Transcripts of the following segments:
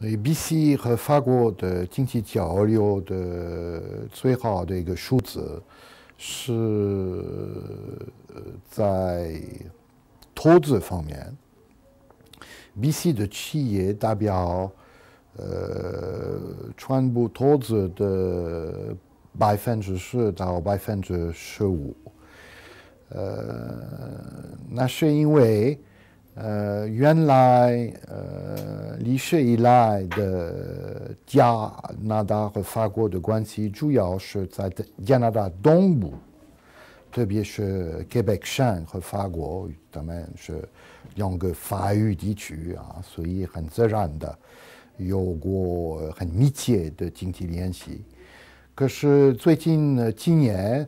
所以 BC 和法国的经济交流的最好的一个数字，是在投资方面。BC 的企业代表，呃，全部投资的百分之十到百分之十五。呃，那是因为，呃，原来，呃。历史以来的加拿大和法国的关系，主要是在加拿大东部，特别是 Quebec 省和法国，他们是两个法语地区啊，所以很自然的有过很密切的经济联系。可是最近呢，今年。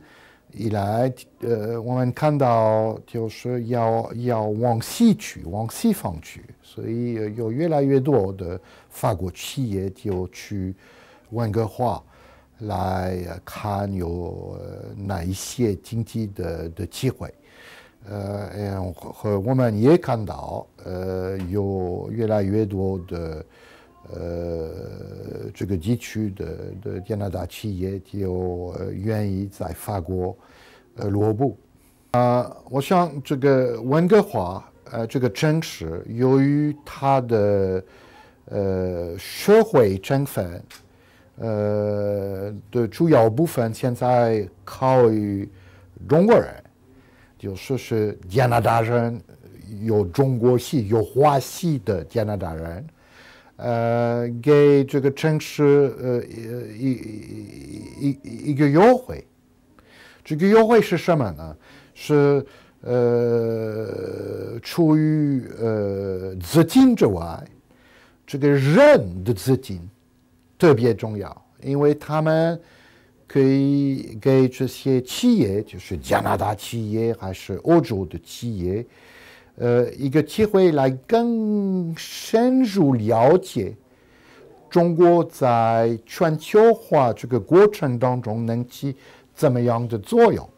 以来，呃，我们看到就是要要往西去，往西方去，所以有越来越多的法国企业就去，温哥华来看有哪一些经济的的机会，呃，和我们也看到，呃，有越来越多的。呃，这个地区的的加拿大企业就愿意在法国呃落布，啊。我想这个温哥华呃，这个城市由于它的呃社会成分呃的主要部分现在靠于中国人，就说是加拿大人有中国系有华系的加拿大人。呃，给这个城市呃一一一一个优惠，这个优惠是什么呢？是呃，出于呃资金之外，这个人的资金特别重要，因为他们可以给这些企业，就是加拿大企业还是欧洲的企业。呃，一个机会来更深入了解中国在全球化这个过程当中能起怎么样的作用。